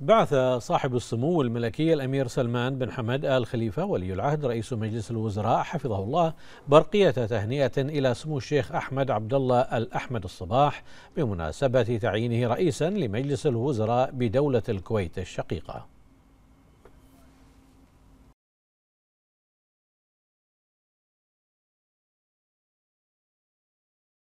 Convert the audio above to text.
بعث صاحب السمو الملكي الأمير سلمان بن حمد آل خليفة ولي العهد رئيس مجلس الوزراء حفظه الله برقية تهنئة إلى سمو الشيخ أحمد عبد الله الأحمد الصباح بمناسبة تعيينه رئيسا لمجلس الوزراء بدولة الكويت الشقيقة